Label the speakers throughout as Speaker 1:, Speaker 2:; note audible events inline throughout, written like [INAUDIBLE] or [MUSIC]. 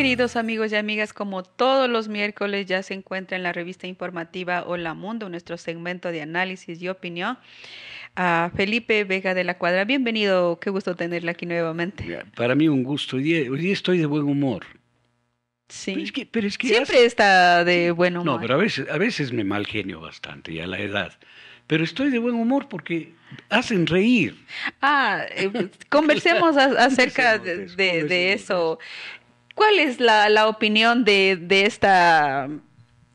Speaker 1: queridos amigos y amigas, como todos los miércoles ya se encuentra en la revista informativa Hola Mundo, nuestro segmento de análisis y opinión. A Felipe Vega de la Cuadra, bienvenido, qué gusto tenerla aquí nuevamente.
Speaker 2: Para mí un gusto, hoy día, estoy de buen humor.
Speaker 1: Sí. Pero es que, Siempre está de buen humor. No,
Speaker 2: pero a veces, me mal genio bastante, ya la edad pero estoy de buen humor porque hacen reír.
Speaker 1: Ah, eh, conversemos [LAUGHS] acerca de, eso. ¿Cuál es la, la opinión de, de, esta,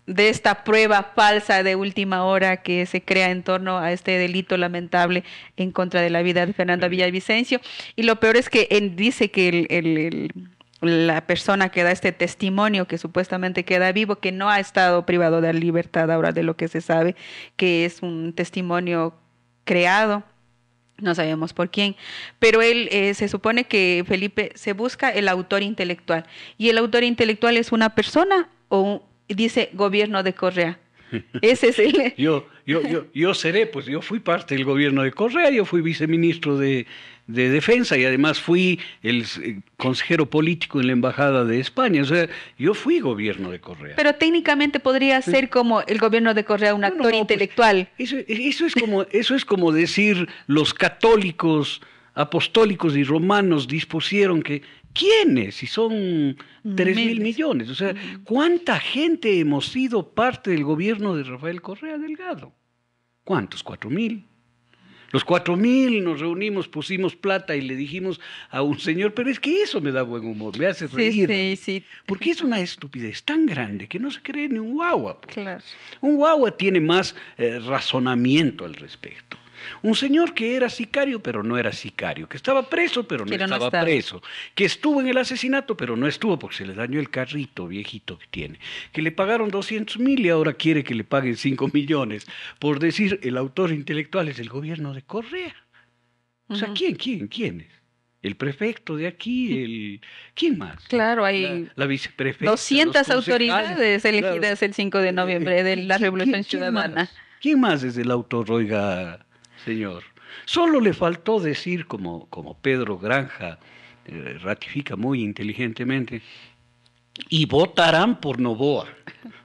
Speaker 1: de esta prueba falsa de última hora que se crea en torno a este delito lamentable en contra de la vida de Fernanda Villavicencio? Y lo peor es que dice que el, la persona que da este testimonio que supuestamente queda vivo, que no ha estado privado de la libertad ahora de lo que se sabe, que es un testimonio creado no sabemos por quién, pero él eh, se supone que Felipe se busca el autor intelectual y el autor intelectual es una persona o dice gobierno de Correa. [LAUGHS] Ese es el...
Speaker 2: yo, yo, yo, yo seré, pues yo fui parte del gobierno de Correa, yo fui viceministro de, de Defensa y además fui el eh, consejero político en la Embajada de España. O sea, yo fui gobierno de Correa.
Speaker 1: Pero técnicamente podría ser como el gobierno de Correa un actor pues, intelectual. eso, eso, es como,
Speaker 2: eso es como decir los católicos apostólicos y romanos dispusieron que ¿Quiénes? Si son 3 mil millones. O sea, ¿cuánta gente hemos sido parte del gobierno de Rafael Correa Delgado? ¿Cuántos? ¿Cuatro mil? Los cuatro mil nos reunimos, pusimos plata y le dijimos a un señor, pero es que eso me da buen humor, me hace reír. Sí, sí, sí. Porque es una estupidez tan grande que no se cree ni un guagua. Pues. Claro. Un guagua tiene más eh, razonamiento al respecto. Un señor que era sicario, pero no era sicario, que estaba preso, pero no estaba preso, que estuvo en el asesinato, pero no estuvo porque se le dañó el carrito viejito que tiene, que le pagaron 200 mil y ahora quiere que le paguen 5 millones. Por decir, el autor intelectual es el gobierno de Correa. O sea, ¿quién, quién, quién es? el prefecto de aquí, el ¿quién más?
Speaker 1: Claro, hay
Speaker 2: la, 200 autoridades
Speaker 1: elegidas el 5 de noviembre de la Revolución Ciudadana.
Speaker 2: ¿quién más? ¿Quién es el autor, oiga? Señor. Solo le faltó decir, como, como Pedro Granja eh, ratifica muy inteligentemente, y votarán por Novoa.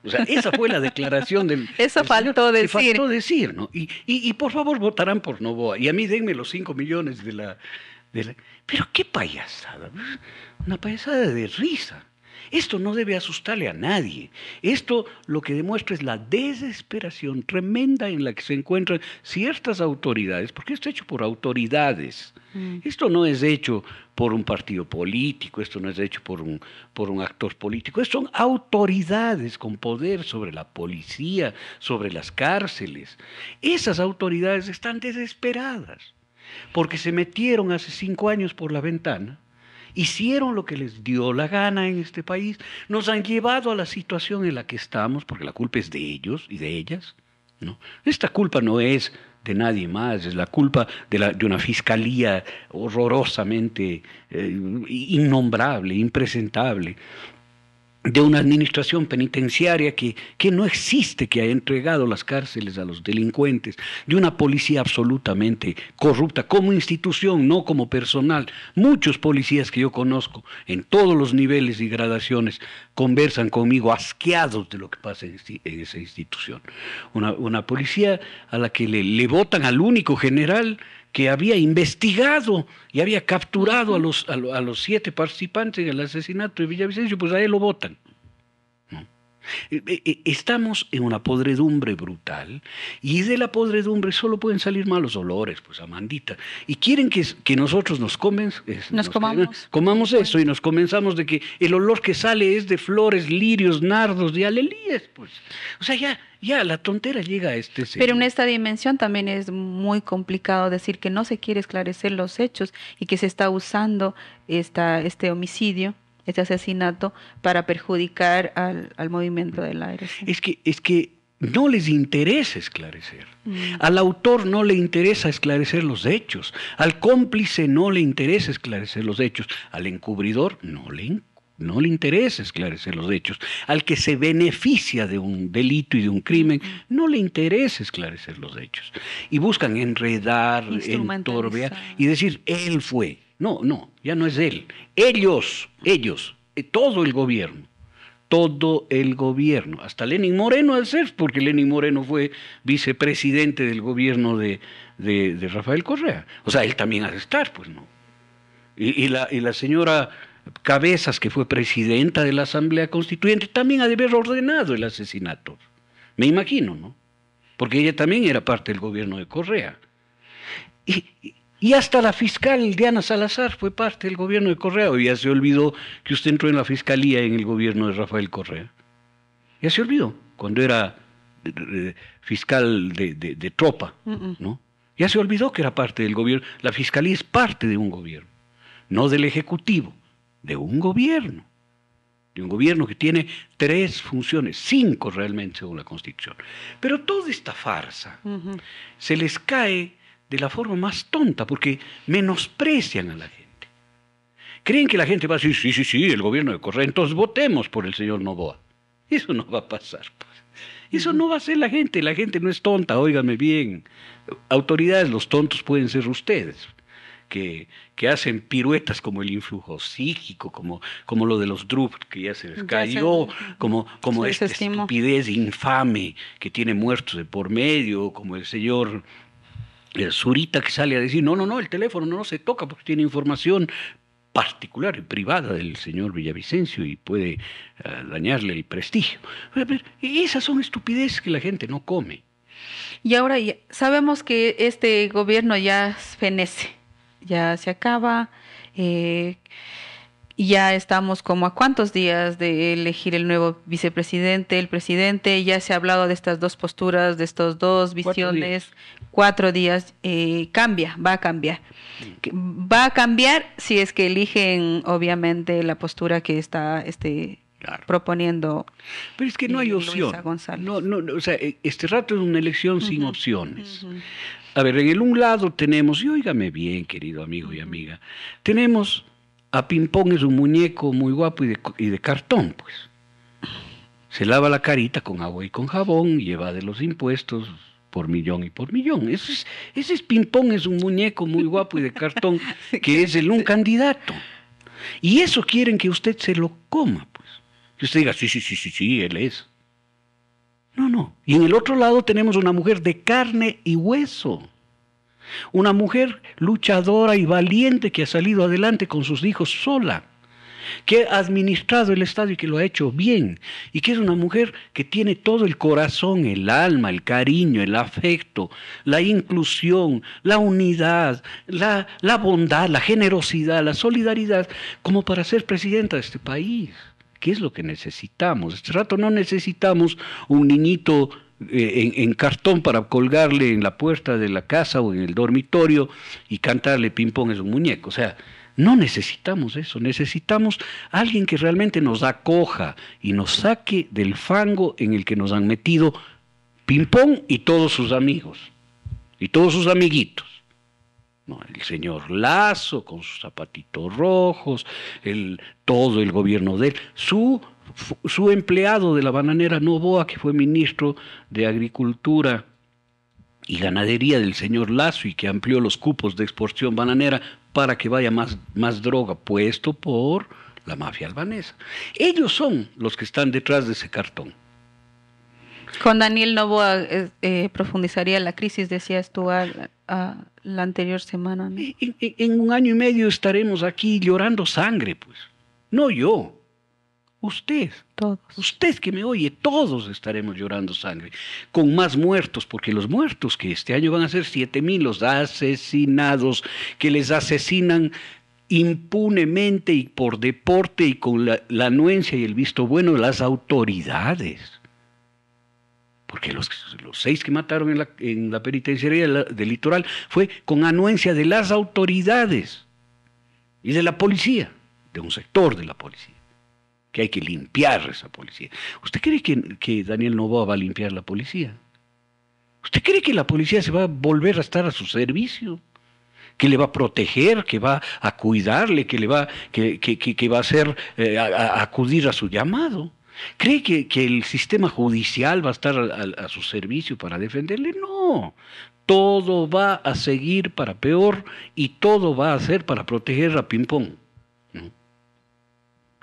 Speaker 2: O sea, esa fue la declaración del. [LAUGHS] Eso faltó decir. Faltó decir, ¿no? Y, por favor votarán por Novoa. Y a mí denme los cinco millones de la, de la. Pero qué payasada. Una payasada de risa. Esto no debe asustarle a nadie. Esto lo que demuestra es la desesperación tremenda en la que se encuentran ciertas autoridades, porque esto es hecho por autoridades. Mm. Esto no es hecho por un partido político, esto no es hecho por un, por un actor político, son autoridades con poder sobre la policía, sobre las cárceles. Esas autoridades están desesperadas porque se metieron hace cinco años por la ventana hicieron lo que les dio la gana en este país, nos han llevado a la situación en la que estamos, porque la culpa es de ellos y de ellas. ¿no? Esta culpa no es de nadie más, es la culpa de, una fiscalía horrorosamente eh, innombrable, impresentable de una administración penitenciaria que, no existe, que ha entregado las cárceles a los delincuentes, de una policía absolutamente corrupta como institución, no como personal. Muchos policías que yo conozco en todos los niveles y gradaciones conversan conmigo asqueados de lo que pasa en, esa institución. Una, policía a la que le votan al único general que había investigado y había capturado a los, a, los siete participantes en el asesinato de Villavicencio, pues ahí lo votan. E, e, e, estamos en una podredumbre brutal y de la podredumbre solo pueden salir malos olores, pues amandita. Y quieren que, que nosotros nos, nos, comamos. comamos eso y nos convenzamos de que el olor que sale es de flores, lirios, nardos, de alelíes. Pues. O sea, ya, ya la tontera llega a este... Pero en
Speaker 1: esta dimensión también es muy complicado decir que no se quiere esclarecer los hechos y que se está usando esta, este homicidio este asesinato para perjudicar al, movimiento del aire.
Speaker 2: Es que, es que no les interesa esclarecer. Mm. Al autor no le interesa esclarecer los hechos. Al cómplice no le interesa esclarecer los hechos. Al encubridor no le, no le interesa esclarecer los hechos. Al que se beneficia de un delito y de un crimen mm. no le interesa esclarecer los hechos. Y buscan enredar, entorbear y decir, él fue no, no, ya no es él. Ellos, ellos, eh, todo el gobierno. Todo el gobierno, hasta Lenin Moreno al ser, porque Lenin Moreno fue vicepresidente del gobierno de, Rafael Correa. O sea, él también ha de estar, pues no. Y, la, y la señora Cabezas, que fue presidenta de la Asamblea Constituyente, también ha de haber ordenado el asesinato. Me imagino, ¿no? Porque ella también era parte del gobierno de Correa. Y, y hasta la fiscal Diana Salazar fue parte del gobierno de Correa. ya se olvidó que usted entró en la fiscalía en el gobierno de Rafael Correa. Ya se olvidó, cuando era eh, eh, fiscal de, tropa, ¿no? Ya se olvidó que era parte del gobierno. La fiscalía es parte de un gobierno, no del ejecutivo, de un gobierno. De un gobierno que tiene tres funciones, cinco realmente según la Constitución. Pero toda esta farsa se les cae de la forma más tonta, porque menosprecian a la gente. Creen que la gente va a decir, sí, sí, sí, el gobierno de Correa, entonces votemos por el señor Novoa. Eso no va a pasar. Pues. Eso no va a ser la gente, la gente no es tonta, óigame bien. Autoridades, los tontos pueden ser ustedes. Que, que, hacen piruetas como el influjo psíquico, como, como lo de los drup que ya se les cayó, como, como esta estupidez infame que tiene muertos de por medio, como el señor Zurita que sale a decir, no, no, no, el teléfono no se toca porque tiene información particular y privada del señor Villavicencio y puede eh, dañarle el prestigio. Esas son estupideces que la gente no come.
Speaker 1: Y ahora sabemos que este gobierno ya fenece, ya se acaba. Eh, ya estamos como a cuántos días de elegir el nuevo vicepresidente, el presidente, ya se ha hablado de estas dos posturas, de estas dos visiones, cuatro días, eh, cambia, va a cambiar. Va a cambiar si es que eligen obviamente la postura que está este proponiendo. Pero es que no eh, hay opción.
Speaker 2: No, no, o sea, e, este rato es una elección sin opciones. A ver, en el un lado tenemos, y óigame bien, querido amigo y amiga, tenemos a Pimpón es un muñeco muy guapo y de, cartón, pues. Se lava la carita con agua y con jabón, lleva de los impuestos, por millón y por millón. Ese ese es Pimpón, es un muñeco muy guapo y de cartón, [LAUGHS] que es el un candidato. Y eso quieren que usted se lo coma, pues. Que usted diga, sí, sí, sí, sí, sí, él es. No, no. Y en el otro lado tenemos una mujer de carne y hueso. Una mujer luchadora y valiente que ha salido adelante con sus hijos sola, que ha administrado el Estado y que lo ha hecho bien, y que es una mujer que tiene todo el corazón, el alma, el cariño, el afecto, la inclusión, la unidad, la, la bondad, la generosidad, la solidaridad, como para ser presidenta de este país. ¿Qué es lo que necesitamos? Este rato no necesitamos un niñito eh, en, cartón para colgarle en la puerta de la casa o en el dormitorio y cantarle ping-pong es su muñeco. O sea, no necesitamos eso, necesitamos alguien que realmente nos acoja y nos saque del fango en el que nos han metido ping-pong y todos sus amigos y todos sus amiguitos. el señor Lazo con sus zapatitos rojos, el, todo el gobierno de él, su su empleado de la bananera Novoa, que fue ministro de Agricultura y Ganadería del señor Lazo y que amplió los cupos de exportación bananera para que vaya más, más droga, puesto por la mafia albanesa. Ellos son los que están detrás de ese cartón.
Speaker 1: Con Daniel Novoa eh, eh, profundizaría la crisis, decías tú la anterior semana.
Speaker 2: en un año y medio estaremos aquí llorando sangre, pues. No yo, Usted, todos. usted que me oye, todos estaremos llorando sangre, con más muertos, porque los muertos que este año van a ser 7.000 mil, los asesinados, que les asesinan impunemente y por deporte y con la, anuencia y el visto bueno de las autoridades. Porque los, seis que mataron en la, en penitenciaría del litoral fue con anuencia de las autoridades y de la policía, de un sector de la policía que hay que limpiar esa policía. ¿Usted cree que, Daniel Novoa va a limpiar la policía? ¿Usted cree que la policía se va a volver a estar a su servicio? que le va a proteger, que va a cuidarle, que le va, que, que, va a ser eh, acudir a su llamado. ¿Cree que, el sistema judicial va a estar a, su servicio para defenderle? No. Todo va a seguir para peor y todo va a ser para proteger a Ping-Pong.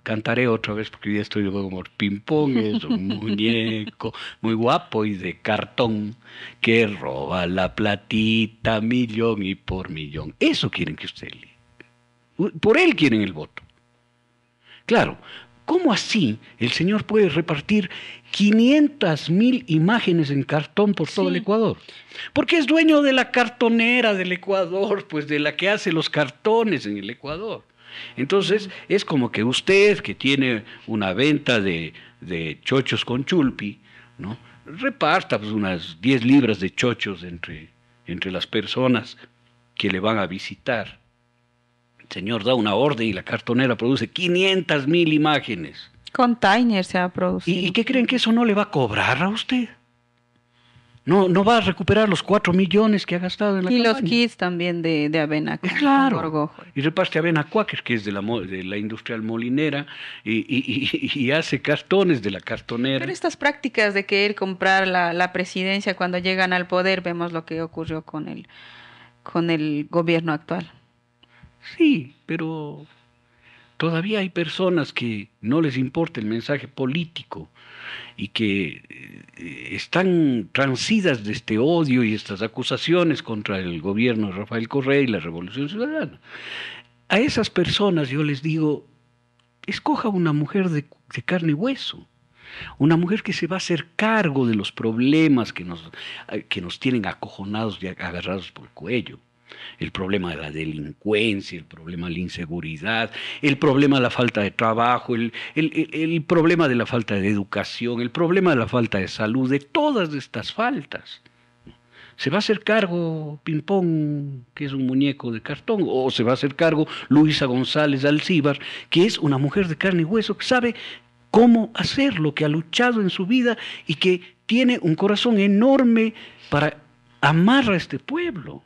Speaker 2: Cantaré otra vez porque ya estoy como ping-pong, es un [LAUGHS] muñeco muy guapo y de cartón que roba la platita millón y por millón. Eso quieren que usted lee. Por él quieren el voto. Claro, ¿cómo así el Señor puede repartir 500 mil imágenes en cartón por todo el Ecuador? Porque es dueño de la cartonera del Ecuador, pues de la que hace los cartones en el Ecuador. Entonces, es como que usted, que tiene una venta de, de chochos con chulpi, ¿no? reparta pues, unas 10 libras de chochos entre, entre las personas que le van a visitar. El señor da una orden y la cartonera produce 500 mil imágenes.
Speaker 1: Container se ha producido. ¿Y qué creen que eso no le va a
Speaker 2: cobrar a usted? No, no va a recuperar los cuatro millones que ha gastado en la Y los kits
Speaker 1: también de, de avena. Con, claro.
Speaker 2: y reparte avena Cuáquer, que es de la, de la industrial molinera, y, hace cartones de la cartonera. Pero
Speaker 1: estas prácticas de querer comprar la, la presidencia cuando llegan al poder, vemos lo que ocurrió con el, con el gobierno actual.
Speaker 2: Sí, pero todavía hay personas que no les importa el mensaje político y que eh, están transidas de este odio y estas acusaciones contra el gobierno de Rafael Correa y la Revolución Ciudadana. A esas personas yo les digo, escoja una mujer de, carne y hueso. Una mujer que se va a hacer cargo de los problemas que nos, que nos tienen acojonados y agarrados por el cuello el problema de la delincuencia, el problema de la inseguridad, el problema de la falta de trabajo, el, problema de la falta de educación, el problema de la falta de salud, de todas estas faltas. ¿Se va a hacer cargo Pimpón, que es un muñeco de cartón? ¿O se va a hacer cargo Luisa González Alcíbar, que es una mujer de carne y hueso, que sabe cómo hacerlo, que ha luchado en su vida y que tiene un corazón enorme para amar a este pueblo?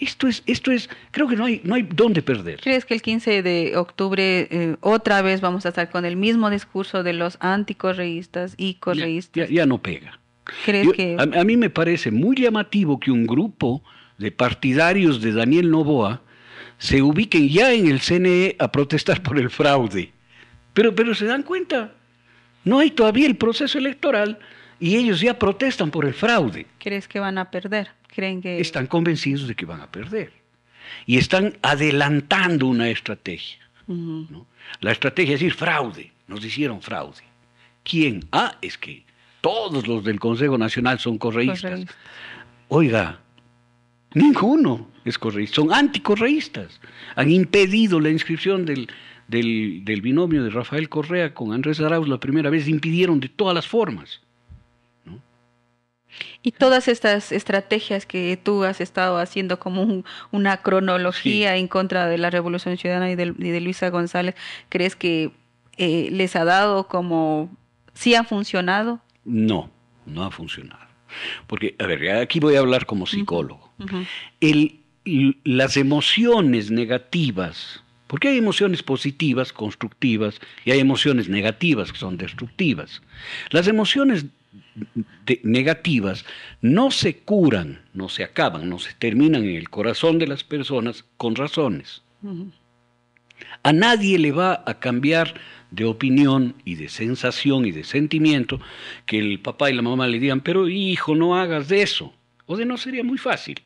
Speaker 2: esto es, esto es, creo que no hay, no hay dónde perder.
Speaker 1: ¿Crees que el 15 de octubre eh, otra vez vamos a estar con el mismo discurso de los anticorreístas y correístas?
Speaker 2: Ya, no pega. que... A, mí me parece muy llamativo que un grupo de partidarios de Daniel Novoa se ubiquen ya en el CNE a protestar por el fraude. Pero, pero se dan cuenta, no hay todavía el proceso electoral y ellos ya protestan por el fraude.
Speaker 1: ¿Crees que van a perder? Están
Speaker 2: convencidos de que van a perder. Y están adelantando una estrategia. La estrategia es decir fraude. Nos hicieron fraude. ¿Quién? Ah, es que todos los del Consejo Nacional son correístas. Oiga, ninguno es correísta. Son anticorreístas. Han impedido la inscripción del, del binomio de Rafael Correa con Andrés Arauz la primera vez. Impidieron de todas las formas.
Speaker 1: Y todas estas estrategias que tú has estado haciendo como una cronología en contra de la Revolución Ciudadana y de, Luisa González, ¿crees que eh, les ha dado como... ¿Sí ha funcionado?
Speaker 2: No, no ha funcionado. Porque, a ver, aquí voy a hablar como psicólogo. las emociones negativas, porque hay emociones positivas, constructivas, y hay emociones negativas que son destructivas. Las emociones negativas no se curan, no se acaban, no se terminan en el corazón de las personas con razones. A nadie le va a cambiar de opinión y de sensación y de sentimiento que el papá y la mamá le digan, pero hijo, no hagas de eso. O de no sería muy fácil.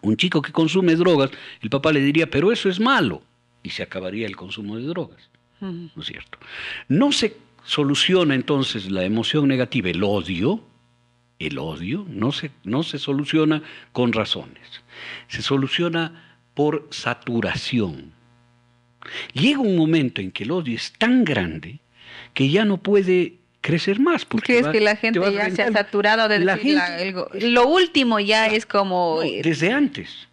Speaker 2: Un chico que consume drogas, el papá le diría, pero eso es malo. Y se acabaría el consumo de drogas. ¿No es cierto? No se soluciona entonces la emoción negativa, el odio, el odio no se, no se soluciona con razones, se soluciona por saturación. Llega un momento en que el odio es tan grande que ya no puede crecer más. Porque es que la gente ya se ha
Speaker 1: saturado de lo último ya es como...
Speaker 2: desde antes.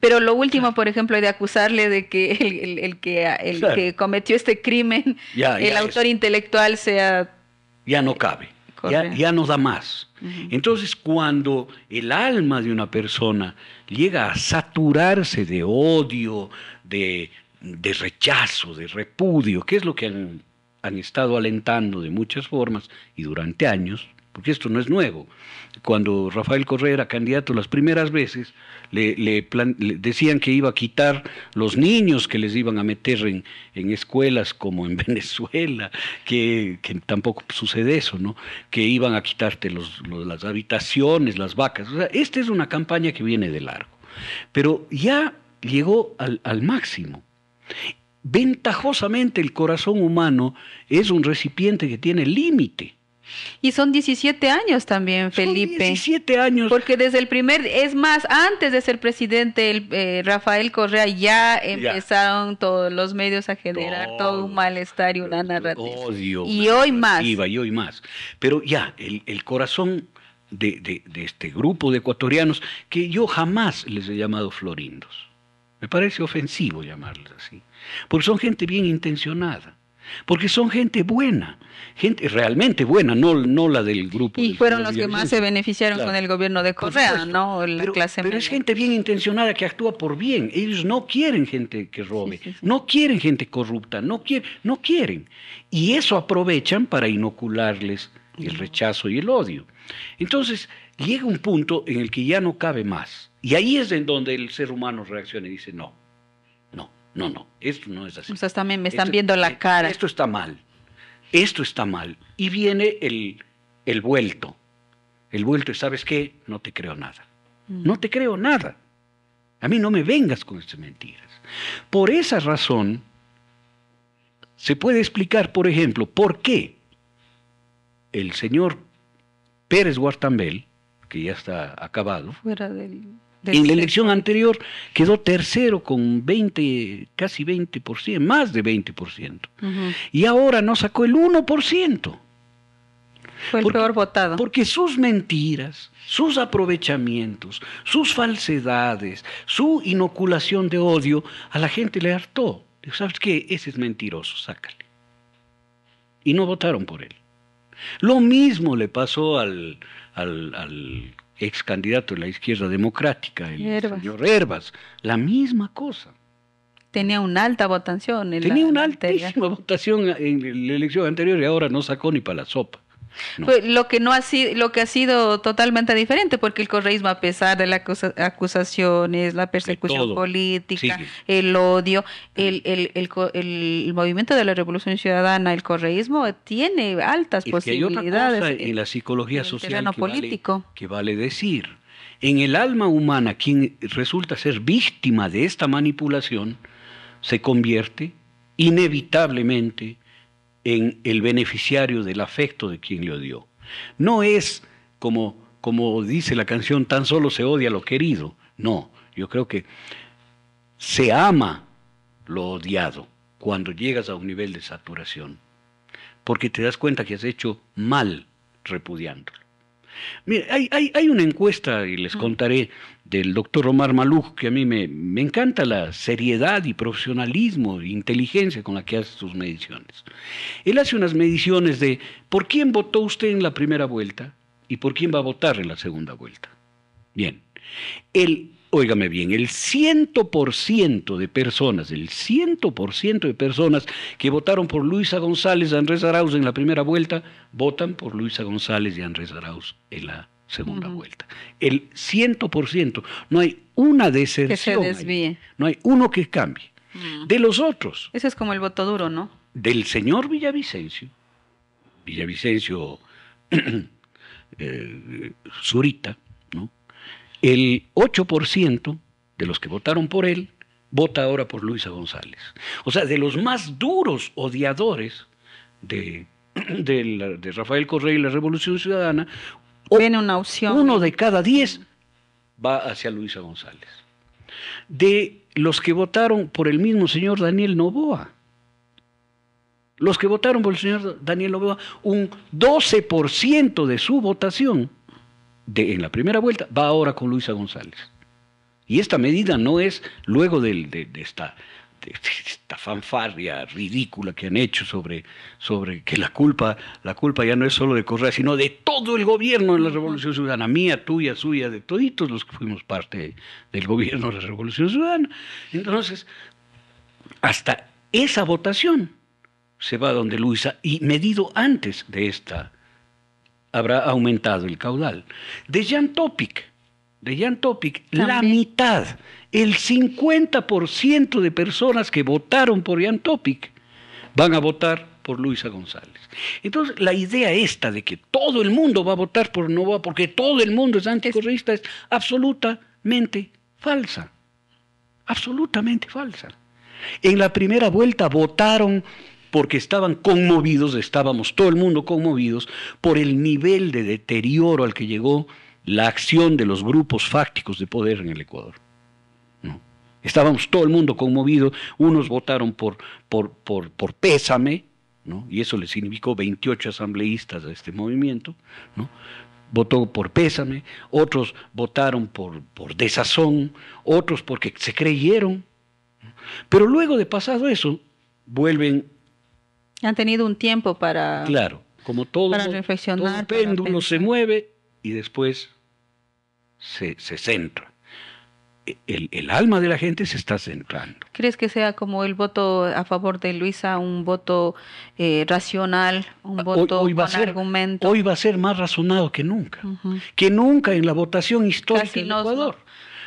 Speaker 1: Pero lo último, por ejemplo, de acusarle de que el, el, que, el que cometió este crimen, el autor intelectual sea...
Speaker 2: Ya no cabe, ya, no da más. Entonces, cuando el alma de una persona llega a saturarse de odio, de, de rechazo, de repudio, que es lo que han, han estado alentando de muchas formas y durante años, porque esto no es nuevo. Cuando Rafael Correa era candidato las primeras veces, le, decían que iba a quitar los niños que les iban a meter en, escuelas como en [LAUGHS] Venezuela, que, tampoco sucede eso, ¿no? Que iban a quitarte las habitaciones, las vacas. O sea, esta es una campaña que viene de largo. Pero ya llegó al máximo. Ventajosamente el corazón humano es un recipiente que tiene límite.
Speaker 1: Y son 17 años también, Felipe. Son 17 años. Porque desde el primer, es más, antes de ser presidente, el, eh, Rafael Correa ya empezaron todos los medios a generar todo, un malestar y una narrativa.
Speaker 2: Odio, y hoy más. Y hoy más. Pero ya, el, corazón de, de este grupo de ecuatorianos, que yo jamás les he llamado florindos. Me parece ofensivo llamarles así, porque son gente bien intencionada porque son gente buena, gente realmente buena, no, no la del grupo. Y fueron los que más se
Speaker 1: beneficiaron con el gobierno de Correa,
Speaker 2: ¿no? pero, es gente bien intencionada que actúa por bien. Ellos no quieren gente que robe, no quieren gente corrupta, no no quieren. Y eso aprovechan para inocularles el rechazo y el odio. Entonces, llega un punto en el que ya no cabe más. Y ahí es en donde el ser humano reacciona y dice, no, no, no, esto no es así.
Speaker 1: O también me están viendo la
Speaker 2: eh, cara. Esto está mal, esto está mal. Y viene el, vuelto, el vuelto, ¿sabes qué? No te creo nada, mm. no te creo nada. A mí no me vengas con estas mentiras. Por esa razón, se puede explicar, por ejemplo, por qué el señor Pérez Guartambel, que ya está acabado,
Speaker 1: fuera del en
Speaker 2: la elección anterior quedó tercero con 20, casi 20%, más de 20%. Y ahora no sacó el 1%. Fue el porque, peor votado. Porque sus mentiras, sus aprovechamientos, sus falsedades, su inoculación de odio, a la gente le hartó. Dijo, ¿sabes qué? Ese es mentiroso, sácale. Y no votaron por él. Lo mismo le pasó al, al ex candidato de la izquierda democrática, el señor Herbas, la misma
Speaker 1: cosa. Tenía una alta votación. En Tenía una
Speaker 2: votación en la elección anterior y ahora no sacó ni para la sopa.
Speaker 1: Pues lo que no ha sido, lo que ha sido totalmente diferente, porque el correísmo, a pesar de las acusaciones, la persecución política, el odio, el, el, el, el, movimiento de la Revolución Ciudadana, el correísmo, tiene altas posibilidades. en
Speaker 2: la psicología social que vale decir. En el alma humana, quien resulta ser víctima de esta manipulación, se convierte inevitablemente en el beneficiario del afecto de quien le odió. No es como, como dice la canción, tan solo se odia lo querido. No, yo creo que se ama lo odiado cuando llegas a un nivel de saturación, porque te das cuenta que has hecho mal repudiándolo hay, una encuesta, y les contaré, del doctor Omar Maluj, que a mí me, me encanta la seriedad y profesionalismo e inteligencia con la que hace sus mediciones. Él hace unas mediciones de por quién votó usted en la primera vuelta y por quién va a votar en la segunda vuelta. Bien, el óigame bien, el 100% de personas, el 100% de personas que votaron por Luisa González y Andrés Arauz en la primera vuelta, votan por Luisa González y Andrés Arauz en la segunda vuelta. El vuelta. El 100%, no hay una de Que se desvíe. no hay uno que cambie. Mm. De los otros.
Speaker 1: Ese es como el voto duro, ¿no?
Speaker 2: Del señor Villavicencio. Villavicencio [CLEARS THROAT] eh, Zurita el 8% de los que votaron por él vota ahora por Luisa González. O sea, de los más duros odiadores de, [CLEARS THROAT] Rafael Correa y la Revolución Ciudadana, una opción. uno de cada diez va hacia Luisa González. De los que votaron por el mismo señor Daniel Novoa, los que votaron por el señor Daniel Novoa, un 12% de su votación en la primera vuelta, va ahora con Luisa González. Y esta medida no es luego de, esta, fanfarria ridícula que han hecho sobre, sobre que la culpa, la culpa ya no es solo de Correa, sino de todo el gobierno de la Revolución Ciudadana, mía, tuya, suya, de toditos los que fuimos parte del gobierno de la Revolución Ciudadana. Entonces, hasta esa votación se va donde Luisa y medido antes de esta habrá aumentado el caudal. De Jan Topic, de Topic, la mitad, el 50% de personas que votaron por Jan Topic van a votar por Luisa González. Entonces, la idea esta de que todo el mundo va a votar por Novoa porque todo el mundo es anticorreísta es absolutamente falsa. Absolutamente falsa. En la primera vuelta votaron porque estaban conmovidos, estábamos todo el mundo conmovidos por el nivel de deterioro al que llegó la acción de los grupos fácticos de poder en el Ecuador. Estábamos todo el mundo conmovido, unos votaron por, por, por, pésame, y eso le significó 28 asambleístas a este movimiento, ¿no? votó por pésame, otros votaron por, por desazón, otros porque se creyeron. Pero luego de pasado eso, vuelven
Speaker 1: han tenido un tiempo para...
Speaker 2: Claro, como todo, para péndulo se mueve y después se, se centra. E, el, el, alma de la gente se está centrando.
Speaker 1: ¿Crees que sea como el voto a favor de Luisa, un voto eh, racional, un ah, voto hoy, va a ser, argumento? Hoy
Speaker 2: va a ser más razonado que nunca, que nunca en la votación histórica Ecuador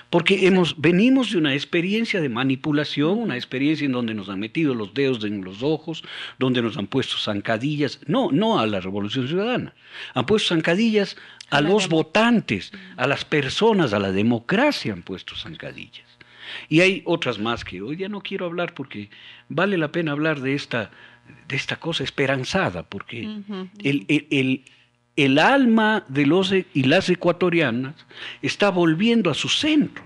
Speaker 2: porque hemos, venimos de una experiencia de manipulación, una experiencia en donde nos han metido los dedos en los ojos, donde nos han puesto zancadillas, no, no a la Revolución Ciudadana, han puesto zancadillas a, los votantes, a las personas, a la democracia han puesto zancadillas. Y hay otras más que hoy ya no quiero hablar porque vale la pena hablar de esta, de esta cosa esperanzada, porque el, el, el alma de los e- y las ecuatorianas está volviendo a su centro,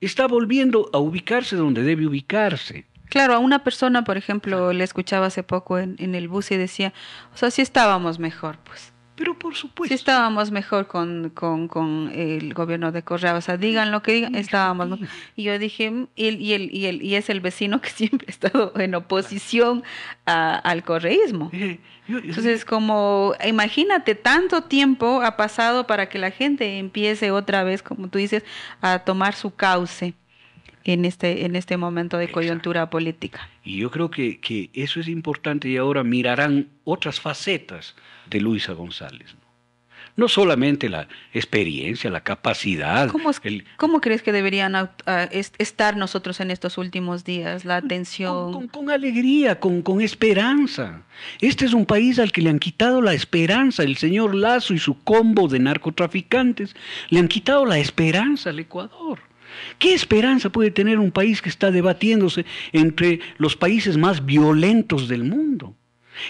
Speaker 2: está volviendo a ubicarse donde debe ubicarse.
Speaker 1: Claro, a una persona, por ejemplo, le escuchaba hace poco en, el bus y decía, o sea, si estábamos mejor, pues. Pero por supuesto. estábamos mejor con, con, el gobierno de Correa. O sea, digan lo que digan, estábamos. Y yo dije, mm, y, y, el, y, es el vecino que [LAUGHS] siempre ha estado en oposición al correísmo. Eh, Entonces, como, imagínate, tanto tiempo ha pasado para que la gente empiece otra vez, como tú dices, a tomar su cauce en este, en este momento de coyuntura política.
Speaker 2: Y yo creo que, que, eso es importante y ahora mirarán otras facetas de Luisa González. No, solamente la experiencia, la capacidad. ¿Cómo,
Speaker 1: ¿cómo crees que deberían estar nosotros en estos últimos días? La atención. Con, con alegría, con, con esperanza.
Speaker 2: Este es un país al que le han quitado la esperanza. El señor Lazo y su combo de narcotraficantes le han quitado la esperanza al Ecuador. ¿Qué esperanza puede tener un país que está debatiéndose entre los países más violentos del mundo?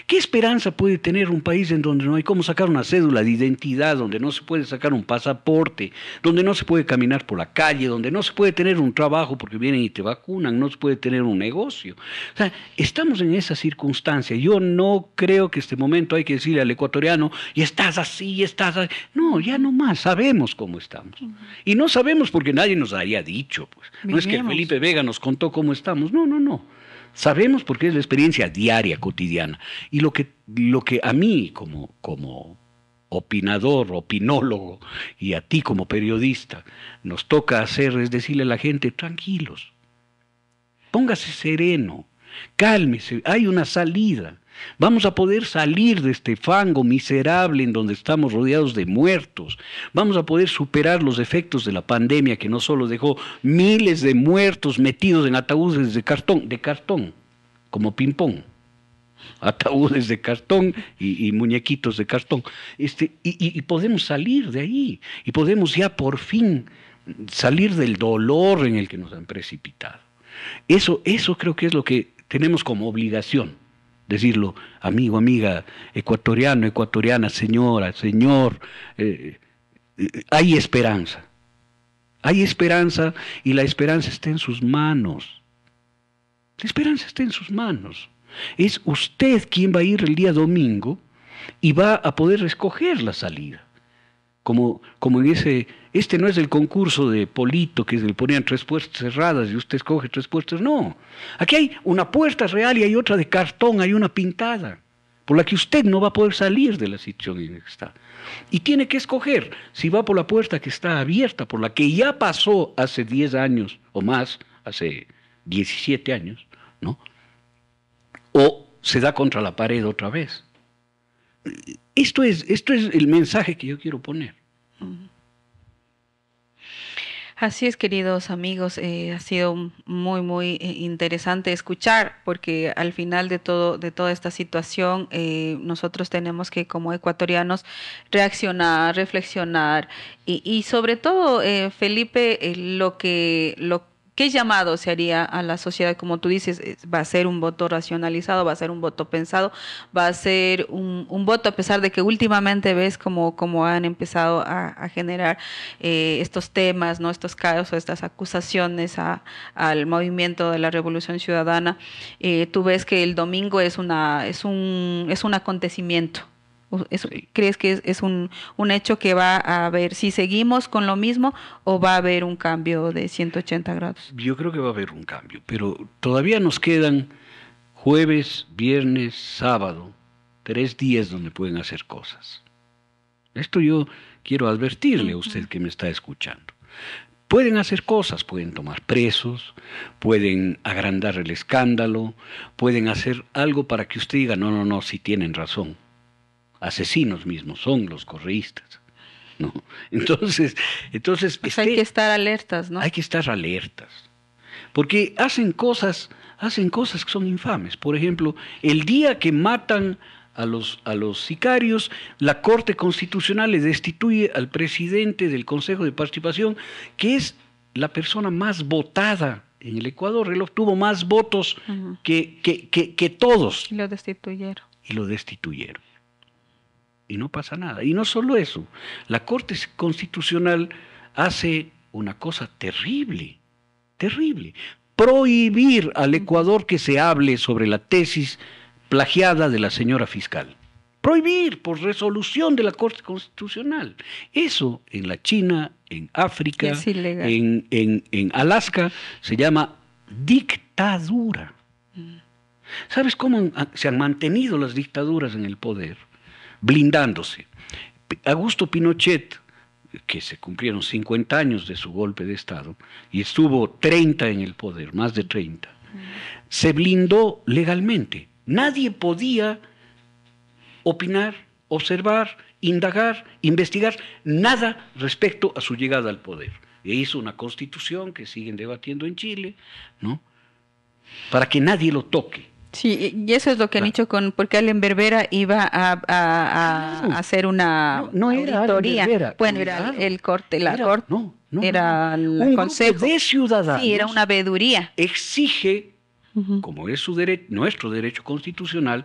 Speaker 2: ¿Qué esperanza puede tener un país en donde no hay cómo sacar una cédula de identidad, donde no se puede sacar un pasaporte, donde no se puede caminar por la calle, donde no se puede tener un trabajo porque vienen y te vacunan, no se puede tener un negocio? O sea, estamos en esa circunstancia. Yo no creo que este momento hay que decirle al ecuatoriano, y estás así, y estás así. No, ya no más, sabemos cómo estamos. Y no sabemos porque nadie nos había dicho. Pues. No es que Felipe Vega nos contó cómo estamos. No, no, no. Sabemos porque es la experiencia diaria, cotidiana. Y lo que, lo que a mí como, como opinador, opinólogo, y a ti como periodista, nos toca hacer es decirle a la gente, tranquilos, póngase sereno, cálmese, hay una salida. Vamos a poder salir de este fango miserable en donde estamos rodeados de muertos. Vamos a poder superar los efectos de la pandemia que no solo dejó miles de muertos metidos en ataúdes de cartón, de cartón, como ping-pong. Ataúdes de cartón y, muñequitos de cartón. Este, y, podemos salir de ahí. Y podemos ya por fin salir del dolor en el que nos han precipitado. Eso, eso creo que es lo que tenemos como obligación decirlo, amigo, amiga, ecuatoriano, ecuatoriana, señora, señor, eh, eh, hay esperanza. Hay esperanza y la esperanza está en sus manos. La esperanza está en sus manos. Es usted quien va a ir el día domingo y va a poder escoger la salida como, como en ese, este no es el concurso de Polito que le ponían tres puertas cerradas y usted escoge tres puertas, no. Aquí hay una puerta real y hay otra de cartón, hay una pintada, por la que usted no va a poder salir de la situación en la que está. Y tiene que escoger si va por la puerta que está abierta, por la que ya pasó hace 10 años o más, hace 17 años, ¿no? O se da contra la pared otra vez esto es, esto es el mensaje que yo quiero poner.
Speaker 1: Así es, queridos amigos, eh, ha sido muy, muy eh, interesante escuchar, porque al final de todo, de toda esta situación, eh, nosotros tenemos que, como ecuatorianos, reaccionar, reflexionar y, sobre todo, Felipe, lo que lo ¿Qué llamado se haría a la sociedad? Como tú dices, va a ser un voto racionalizado, va a ser un voto pensado, va a ser un, voto, a pesar de que últimamente ves cómo como han empezado a, generar eh, estos temas, no estos casos, estas acusaciones al movimiento de la Revolución Ciudadana. Eh, tú ves que el domingo es, una, es, un, es un acontecimiento ¿Crees que es, un, hecho que va a haber si seguimos con lo mismo o va a haber un cambio de 180 grados?
Speaker 2: Yo creo que va a haber un cambio, pero todavía nos quedan jueves, viernes, sábado, tres días donde pueden hacer cosas. Esto yo quiero advertirle a usted que me está escuchando. Pueden hacer cosas, pueden tomar presos, pueden agrandar el escándalo, pueden hacer algo para que usted diga, no, no, no, si tienen razón asesinos mismos son los correístas. ¿no? Entonces, entonces pues este, hay que
Speaker 1: estar alertas, ¿no?
Speaker 2: Hay que estar alertas. Porque hacen cosas, hacen cosas que son infames. Por ejemplo, el día que matan a los, a los sicarios, la Corte Constitucional le destituye al presidente del Consejo de Participación, que es la persona más votada en el Ecuador. Él obtuvo más votos que, que todos.
Speaker 1: Y lo destituyeron.
Speaker 2: Y lo destituyeron y no pasa nada. Y no solo eso, la Corte Constitucional hace una cosa terrible, terrible, prohibir al Ecuador que se hable sobre la tesis plagiada de la señora fiscal. Prohibir por resolución de la Corte Constitucional. Eso en la China, en África, en, en, Alaska, se llama dictadura. Mm. ¿Sabes cómo se han mantenido las dictaduras en el poder? blindándose. Augusto Pinochet, que se cumplieron 50 años de su golpe de Estado y estuvo 30 en el poder, más de 30, se blindó legalmente. Nadie podía opinar, observar, indagar, investigar nada respecto a su llegada al poder. E hizo una constitución que siguen debatiendo en Chile, ¿no? Para que nadie lo toque.
Speaker 1: Sí, y eso es lo que han dicho, con, porque Allen Berbera iba a, hacer una no, era bueno, era el, corte, la corte. No, no, era el un consejo. de ciudadanos. Sí, era una veeduría.
Speaker 2: Exige, como es su nuestro derecho constitucional,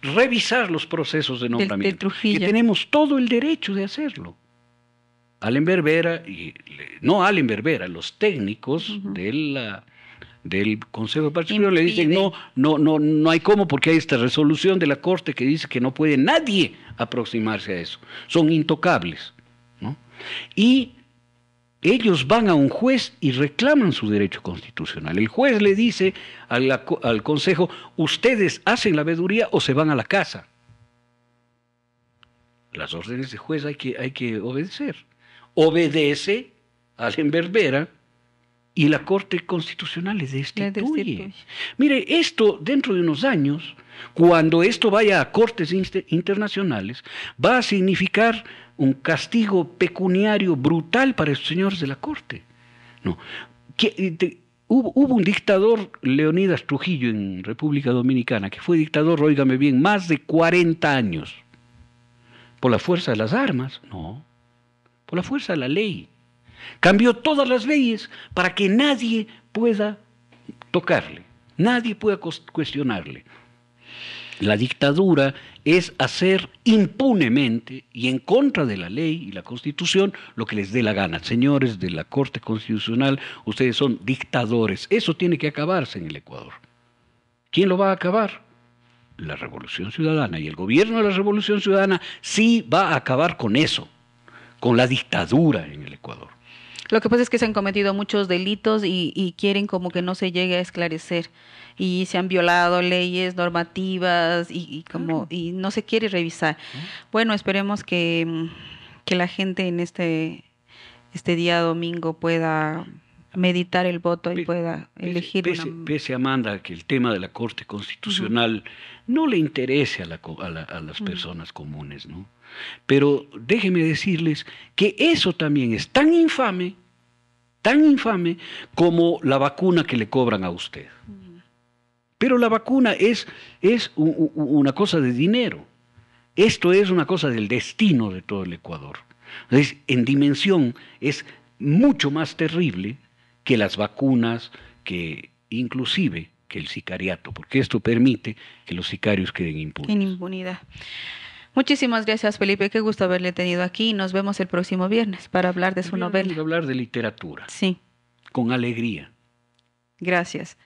Speaker 2: revisar los procesos de nombramiento. que tenemos todo el derecho de hacerlo. Allen Berbera, y, no Allen Berbera, los técnicos de la del Consejo de le dicen no, no, no, no hay cómo porque hay esta resolución de la Corte que dice que no puede nadie aproximarse a eso. Son intocables. Y ellos van a un juez y reclaman su derecho constitucional. El juez le dice al, Consejo, ustedes hacen la veduría o se van a la casa. Las órdenes del juez hay que, hay que obedecer. Obedece al enverbera y la Corte Constitucional de destituye. destituye. Mire, esto dentro de unos años, cuando esto vaya a cortes internacionales, va a significar un castigo pecuniario brutal para los señores de la Corte. No. Eh, hubo, hubo, un dictador, Leonidas Trujillo, en República Dominicana, que fue dictador, óigame bien, más de 40 años. ¿Por la fuerza de las armas? No. Por la fuerza de la ley. Cambió todas las leyes para que nadie pueda tocarle, nadie pueda cuestionarle. La dictadura es hacer impunemente y en contra de la ley y la constitución lo que les dé la gana. Señores de la Corte Constitucional, ustedes son dictadores. Eso tiene que acabarse en el Ecuador. ¿Quién lo va a acabar? La Revolución Ciudadana. Y el gobierno de la Revolución Ciudadana sí va a acabar con eso, con la dictadura en el Ecuador.
Speaker 1: Lo que pasa es que se han cometido muchos delitos y, quieren como que no se llegue a esclarecer y se han violado leyes, normativas y, como y no se quiere revisar. Bueno, esperemos que, mm, que la gente en este este día domingo pueda meditar el voto y pueda elegir pese, a
Speaker 2: pese, Amanda que el tema de la Corte Constitucional no le interese a, las personas comunes, ¿no? Pero déjenme decirles que eso también es tan infame tan infame como la vacuna que le cobran a usted. Pero la vacuna es, es una cosa de dinero. Esto es una cosa del destino de todo el Ecuador. Entonces, en dimensión es mucho más terrible que las vacunas, que inclusive que el sicariato, porque esto permite que los sicarios queden impunes.
Speaker 1: En impunidad. Muchísimas gracias, Felipe. Qué gusto haberle tenido aquí. Nos vemos el próximo viernes para hablar de su novela. novela. Hablar
Speaker 2: de literatura. Sí. Con alegría.
Speaker 1: Gracias.